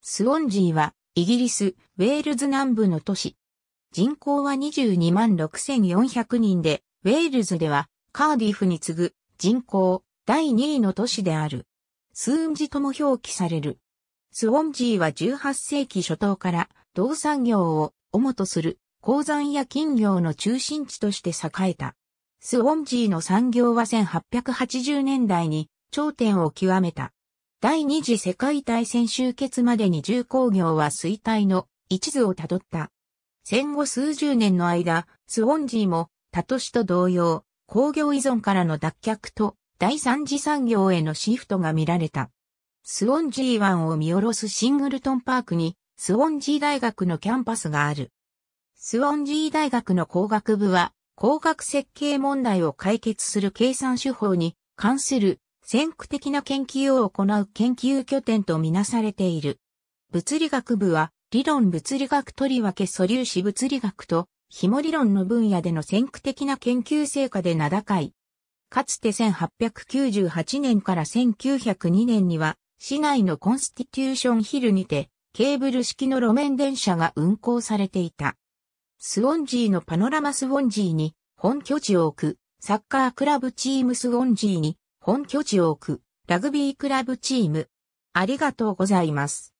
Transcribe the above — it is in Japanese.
スウォンジーは、イギリス、ウェールズ南部の都市。人口は22万6400人で、ウェールズでは、カーディフに次ぐ、人口、第2位の都市である。スーンジとも表記される。スウォンジーは18世紀初頭から、銅産業を主とする、鉱山や金業の中心地として栄えた。スウォンジーの産業は1880年代に頂点を極めた。第二次世界大戦終結までに重工業は衰退の一途をたどった。戦後数十年の間、スウォンジーも他都市と同様、工業依存からの脱却と第三次産業へのシフトが見られた。スウォンジー湾を見下ろすシングルトンパークにスウォンジー大学のキャンパスがある。スウォンジー大学の工学部は工学設計問題を解決する計算手法に関する先駆的な研究を行う研究拠点とみなされている。物理学部は、理論物理学とりわけ素粒子物理学と、紐理論の分野での先駆的な研究成果で名高い。かつて1898年から1902年には、市内のコンスティテューションヒルにて、ケーブル式の路面電車が運行されていた。スウォンジーのパノラマスウォンジーに、本拠地を置く、サッカークラブチームスウォンジーに、本拠地を置くラグビークラブチーム。ありがとうございます。